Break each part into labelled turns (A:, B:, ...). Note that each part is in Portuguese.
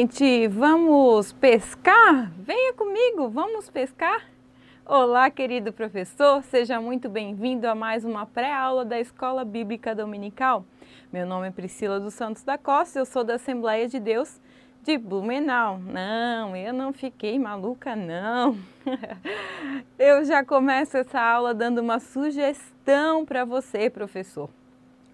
A: gente, vamos pescar? Venha comigo, vamos pescar? Olá, querido professor, seja muito bem-vindo a mais uma pré-aula da Escola Bíblica Dominical. Meu nome é Priscila dos Santos da Costa, eu sou da Assembleia de Deus de Blumenau. Não, eu não fiquei maluca, não. eu já começo essa aula dando uma sugestão para você, professor.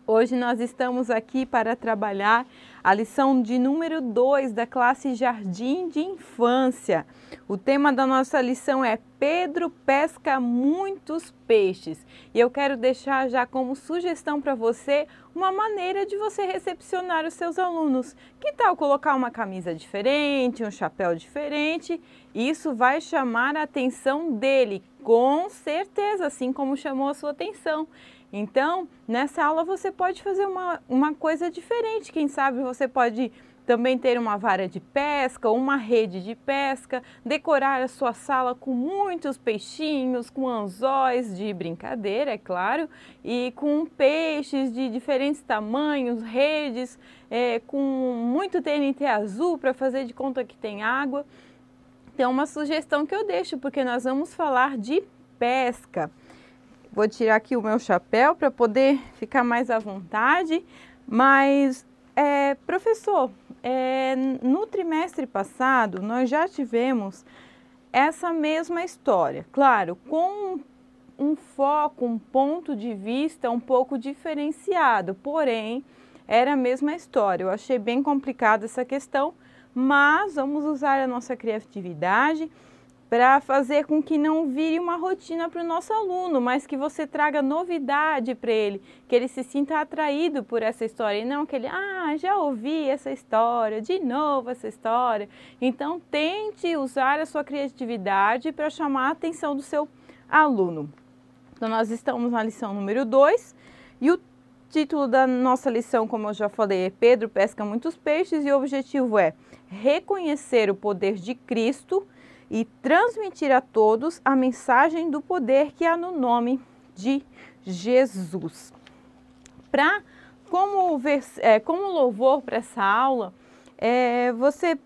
A: Hoje nós estamos aqui para trabalhar a lição de número 2 da classe Jardim de Infância. O tema da nossa lição é Pedro pesca muitos peixes. E eu quero deixar já como sugestão para você uma maneira de você recepcionar os seus alunos. Que tal colocar uma camisa diferente, um chapéu diferente? Isso vai chamar a atenção dele, com certeza, assim como chamou a sua atenção. Então, nessa aula você pode fazer uma, uma coisa diferente, quem sabe você pode também ter uma vara de pesca ou uma rede de pesca, decorar a sua sala com muitos peixinhos, com anzóis de brincadeira, é claro, e com peixes de diferentes tamanhos, redes, é, com muito TNT azul para fazer de conta que tem água. Então, é uma sugestão que eu deixo, porque nós vamos falar de pesca. Vou tirar aqui o meu chapéu para poder ficar mais à vontade. Mas, é, professor, é, no trimestre passado nós já tivemos essa mesma história, claro, com um foco, um ponto de vista um pouco diferenciado, porém era a mesma história. Eu achei bem complicada essa questão, mas vamos usar a nossa criatividade para fazer com que não vire uma rotina para o nosso aluno, mas que você traga novidade para ele, que ele se sinta atraído por essa história e não que ele, ah, já ouvi essa história, de novo essa história. Então, tente usar a sua criatividade para chamar a atenção do seu aluno. Então, nós estamos na lição número 2 e o título da nossa lição, como eu já falei, é Pedro pesca muitos peixes e o objetivo é reconhecer o poder de Cristo e transmitir a todos a mensagem do poder que há no nome de Jesus. Pra, como, vers, é, como louvor para essa aula, é, você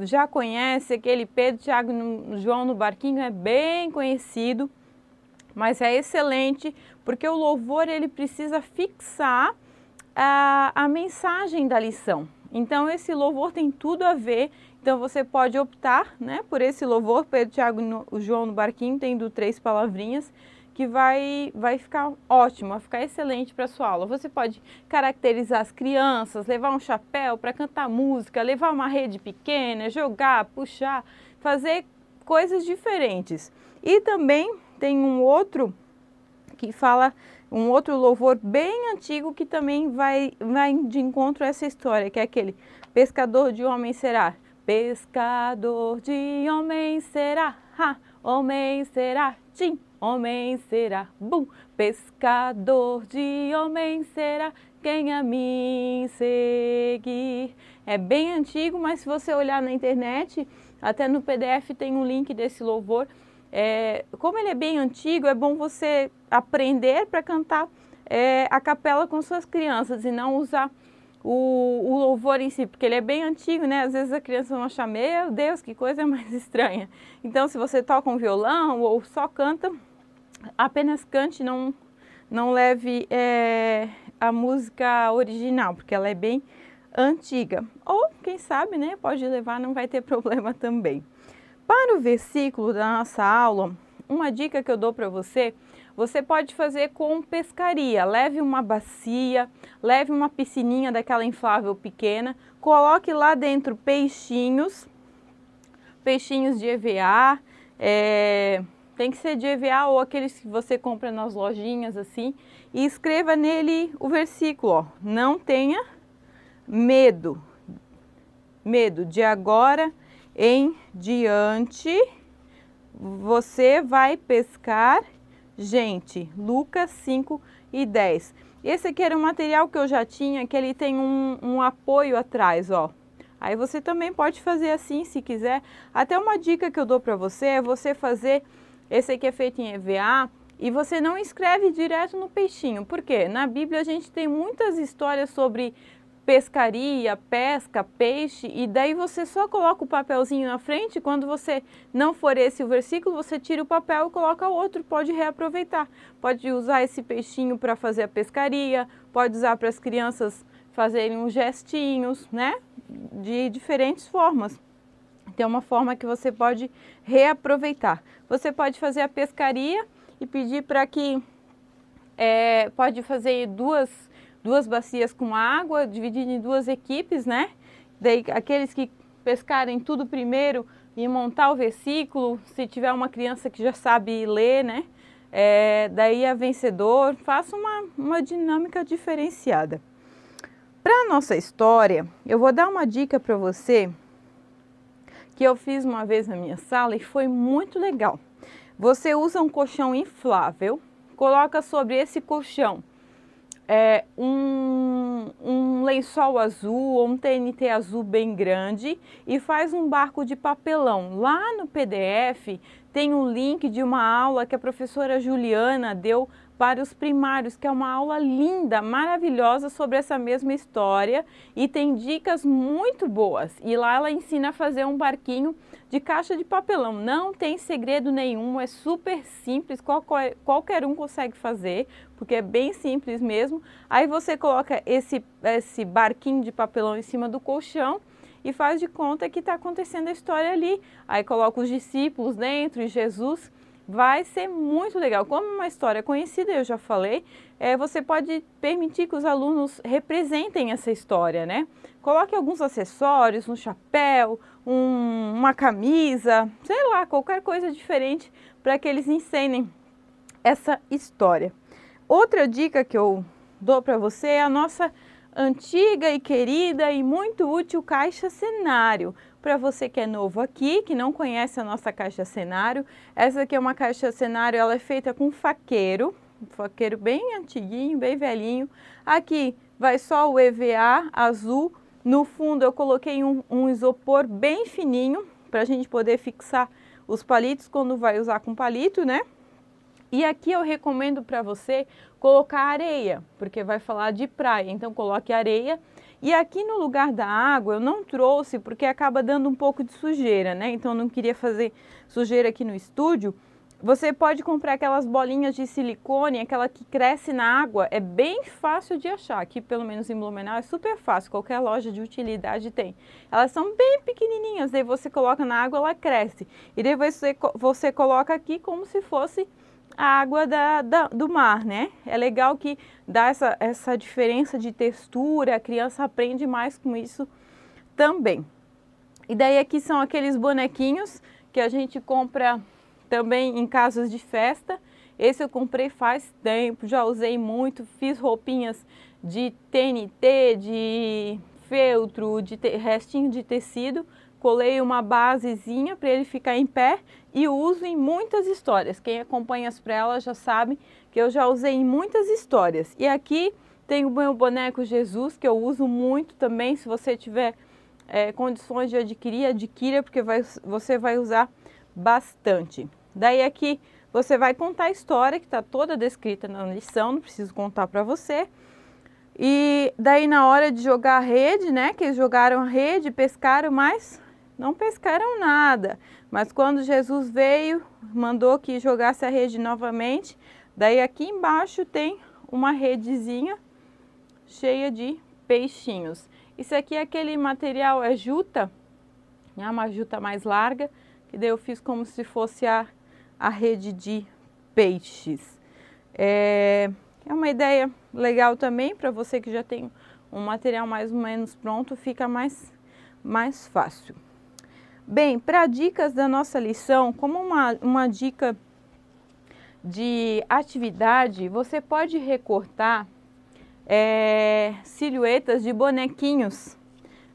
A: já conhece aquele Pedro, Tiago no, João no barquinho, é bem conhecido, mas é excelente porque o louvor ele precisa fixar a, a mensagem da lição. Então esse louvor tem tudo a ver então você pode optar né, por esse louvor, Pedro, Tiago e João no Barquinho, tendo três palavrinhas, que vai, vai ficar ótimo, vai ficar excelente para sua aula. Você pode caracterizar as crianças, levar um chapéu para cantar música, levar uma rede pequena, jogar, puxar, fazer coisas diferentes. E também tem um outro que fala um outro louvor bem antigo que também vai, vai de encontro a essa história, que é aquele pescador de homens será. Pescador de homem será, ha, homem será, tim, homem será, bum. Pescador de homem será, quem a mim seguir. É bem antigo, mas se você olhar na internet, até no PDF tem um link desse louvor. É, como ele é bem antigo, é bom você aprender para cantar é, a capela com suas crianças e não usar o, o, louvor em si, porque ele é bem antigo, né? Às vezes a criança não achar, meu Deus, que coisa mais estranha. Então, se você toca um violão ou só canta, apenas cante, não, não leve é, a música original, porque ela é bem antiga. Ou, quem sabe, né? Pode levar, não vai ter problema também. Para o versículo da nossa aula, uma dica que eu dou para você é você pode fazer com pescaria. Leve uma bacia, leve uma piscininha daquela inflável pequena, coloque lá dentro peixinhos, peixinhos de EVA, é, tem que ser de EVA ou aqueles que você compra nas lojinhas assim, e escreva nele o versículo, ó, não tenha medo, medo de agora em diante, você vai pescar gente. Lucas 5 e 10. Esse aqui era um material que eu já tinha, que ele tem um, um apoio atrás, ó. Aí você também pode fazer assim se quiser. Até uma dica que eu dou para você é você fazer, esse aqui é feito em EVA, e você não escreve direto no peixinho. Por quê? Na Bíblia a gente tem muitas histórias sobre pescaria, pesca, peixe, e daí você só coloca o papelzinho na frente, quando você não for esse o versículo, você tira o papel e coloca outro, pode reaproveitar. Pode usar esse peixinho para fazer a pescaria, pode usar para as crianças fazerem uns gestinhos, né? De diferentes formas. Tem então, é uma forma que você pode reaproveitar. Você pode fazer a pescaria e pedir para que é, pode fazer duas duas bacias com água, dividido em duas equipes, né? Daí, aqueles que pescarem tudo primeiro e montar o versículo, se tiver uma criança que já sabe ler, né? É, daí a é vencedor, faça uma, uma dinâmica diferenciada. Para a nossa história, eu vou dar uma dica para você que eu fiz uma vez na minha sala e foi muito legal. Você usa um colchão inflável, coloca sobre esse colchão é, um, um lençol azul ou um TNT azul bem grande e faz um barco de papelão. Lá no PDF tem um link de uma aula que a professora Juliana deu para os primários, que é uma aula linda, maravilhosa sobre essa mesma história e tem dicas muito boas. E lá ela ensina a fazer um barquinho de caixa de papelão. Não tem segredo nenhum, é super simples, qualquer, é, qualquer um consegue fazer, porque é bem simples mesmo. Aí você coloca esse, esse barquinho de papelão em cima do colchão e faz de conta que está acontecendo a história ali. Aí coloca os discípulos dentro e Jesus. Vai ser muito legal. Como é uma história conhecida, eu já falei, é, você pode permitir que os alunos representem essa história, né? Coloque alguns acessórios, um chapéu, um, uma camisa, sei lá, qualquer coisa diferente para que eles encenem essa história. Outra dica que eu dou para você é a nossa antiga e querida e muito útil caixa cenário. Para você que é novo aqui, que não conhece a nossa caixa cenário, essa aqui é uma caixa cenário, ela é feita com faqueiro, um faqueiro bem antiguinho, bem velhinho. Aqui vai só o EVA azul no fundo eu coloquei um, um isopor bem fininho para a gente poder fixar os palitos quando vai usar com palito, né? E aqui eu recomendo para você colocar areia, porque vai falar de praia, então coloque areia. E aqui no lugar da água eu não trouxe porque acaba dando um pouco de sujeira, né? Então não queria fazer sujeira aqui no estúdio. Você pode comprar aquelas bolinhas de silicone, aquela que cresce na água, é bem fácil de achar. Aqui, pelo menos em Blumenau, é super fácil, qualquer loja de utilidade tem. Elas são bem pequenininhas, daí você coloca na água, ela cresce. E daí você, você coloca aqui como se fosse a água da, da, do mar, né? É legal que dá essa, essa diferença de textura, a criança aprende mais com isso também. E daí aqui são aqueles bonequinhos que a gente compra também em casos de festa. Esse eu comprei faz tempo, já usei muito, fiz roupinhas de TNT, de feltro, de restinho de tecido, colei uma basezinha para ele ficar em pé e uso em muitas histórias. Quem acompanha as prelas já sabe que eu já usei em muitas histórias. E aqui tem o meu boneco Jesus, que eu uso muito também. Se você tiver é, condições de adquirir, adquira, porque vai, você vai usar bastante. Daí aqui você vai contar a história que está toda descrita na lição, não preciso contar para você. E daí na hora de jogar a rede, né, que eles jogaram a rede, pescaram, mas não pescaram nada. Mas quando Jesus veio, mandou que jogasse a rede novamente. Daí aqui embaixo tem uma redezinha cheia de peixinhos. Isso aqui é aquele material, é juta, é uma juta mais larga, que daí eu fiz como se fosse a a rede de peixes. É, é uma ideia legal também para você que já tem um material mais ou menos pronto, fica mais, mais fácil. Bem, para dicas da nossa lição, como uma, uma dica de atividade, você pode recortar é, silhuetas de bonequinhos.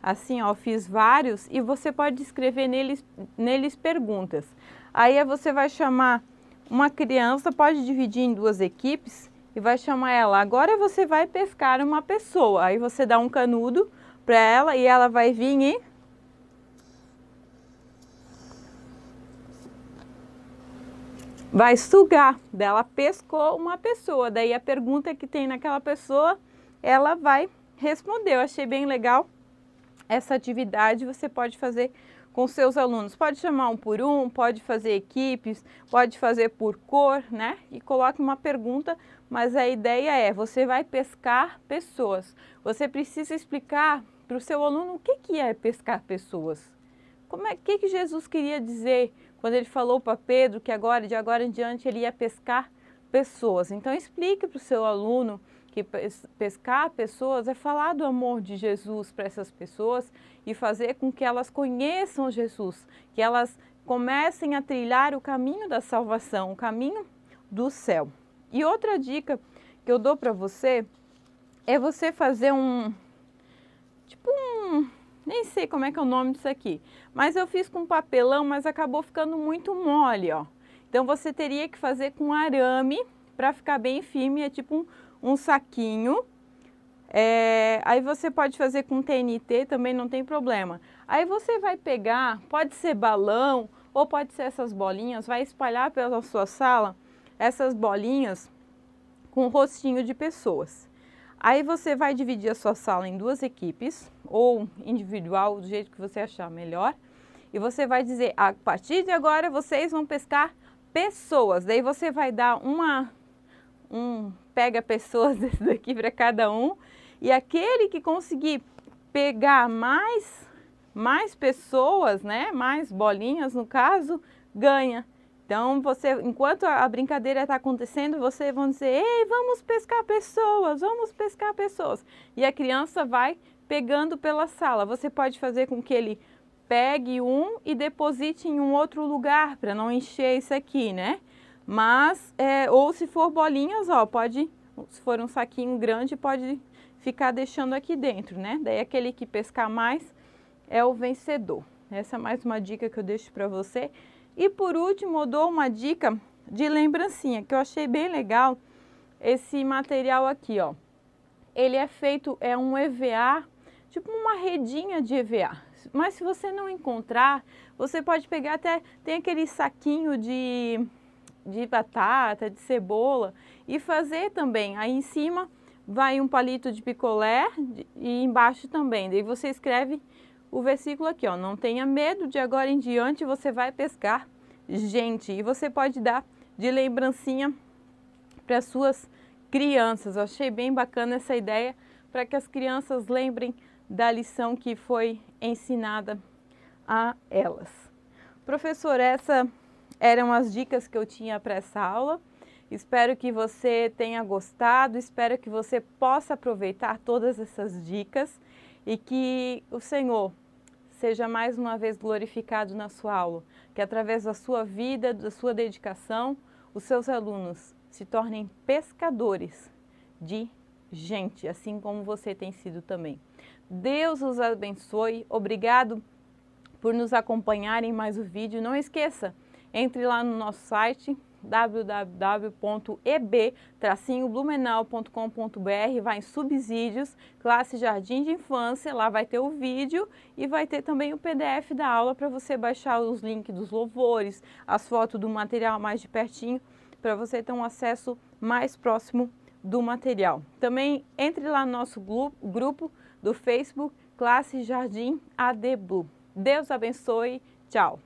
A: Assim, ó, fiz vários e você pode escrever neles, neles perguntas. Aí é você vai chamar uma criança, pode dividir em duas equipes e vai chamar ela. Agora você vai pescar uma pessoa. Aí você dá um canudo para ela e ela vai vir e vai sugar. Dela pescou uma pessoa. Daí a pergunta que tem naquela pessoa, ela vai responder. Eu achei bem legal essa atividade. Você pode fazer com seus alunos. Pode chamar um por um, pode fazer equipes, pode fazer por cor, né? E coloque uma pergunta, mas a ideia é, você vai pescar pessoas. Você precisa explicar para o seu aluno o que, que é pescar pessoas. Como é que, que Jesus queria dizer quando ele falou para Pedro que agora, de agora em diante, ele ia pescar pessoas? Então explique para o seu aluno que pescar pessoas é falar do amor de Jesus para essas pessoas e fazer com que elas conheçam Jesus, que elas comecem a trilhar o caminho da salvação, o caminho do céu. E outra dica que eu dou para você é você fazer um tipo um nem sei como é que é o nome disso aqui, mas eu fiz com papelão, mas acabou ficando muito mole, ó. Então você teria que fazer com arame para ficar bem firme, é tipo um, um saquinho. É, aí você pode fazer com TNT também, não tem problema. Aí você vai pegar, pode ser balão ou pode ser essas bolinhas, vai espalhar pela sua sala essas bolinhas com rostinho de pessoas. Aí você vai dividir a sua sala em duas equipes ou individual, do jeito que você achar melhor. E você vai dizer, a partir de agora vocês vão pescar pessoas. Daí você vai dar uma um pega pessoas desse daqui para cada um. E aquele que conseguir pegar mais, mais pessoas, né, mais bolinhas no caso, ganha. Então você, enquanto a brincadeira está acontecendo, você vão dizer, ei, vamos pescar pessoas, vamos pescar pessoas. E a criança vai pegando pela sala. Você pode fazer com que ele pegue um e deposite em um outro lugar para não encher isso aqui, né? Mas, é, ou se for bolinhas, ó, pode, se for um saquinho grande, pode ficar deixando aqui dentro, né? Daí aquele que pescar mais é o vencedor. Essa é mais uma dica que eu deixo para você. E por último, eu dou uma dica de lembrancinha, que eu achei bem legal esse material aqui, ó. Ele é feito, é um EVA, tipo uma redinha de EVA. Mas se você não encontrar, você pode pegar até, tem aquele saquinho de de batata, de cebola e fazer também. Aí em cima vai um palito de picolé e embaixo também. Daí você escreve o versículo aqui, ó. Não tenha medo, de agora em diante você vai pescar gente. E você pode dar de lembrancinha para suas crianças. Eu achei bem bacana essa ideia para que as crianças lembrem da lição que foi ensinada a elas. Professor, essa eram as dicas que eu tinha para essa aula. Espero que você tenha gostado, espero que você possa aproveitar todas essas dicas e que o Senhor seja mais uma vez glorificado na sua aula, que através da sua vida, da sua dedicação, os seus alunos se tornem pescadores de gente, assim como você tem sido também. Deus os abençoe. Obrigado por nos acompanhar em mais um vídeo. Não esqueça, entre lá no nosso site www.eb-blumenau.com.br, vai em subsídios, classe Jardim de Infância, lá vai ter o vídeo e vai ter também o PDF da aula para você baixar os links dos louvores, as fotos do material mais de pertinho, para você ter um acesso mais próximo do material. Também entre lá no nosso grupo do Facebook, classe Jardim AD Blue. Deus abençoe, tchau!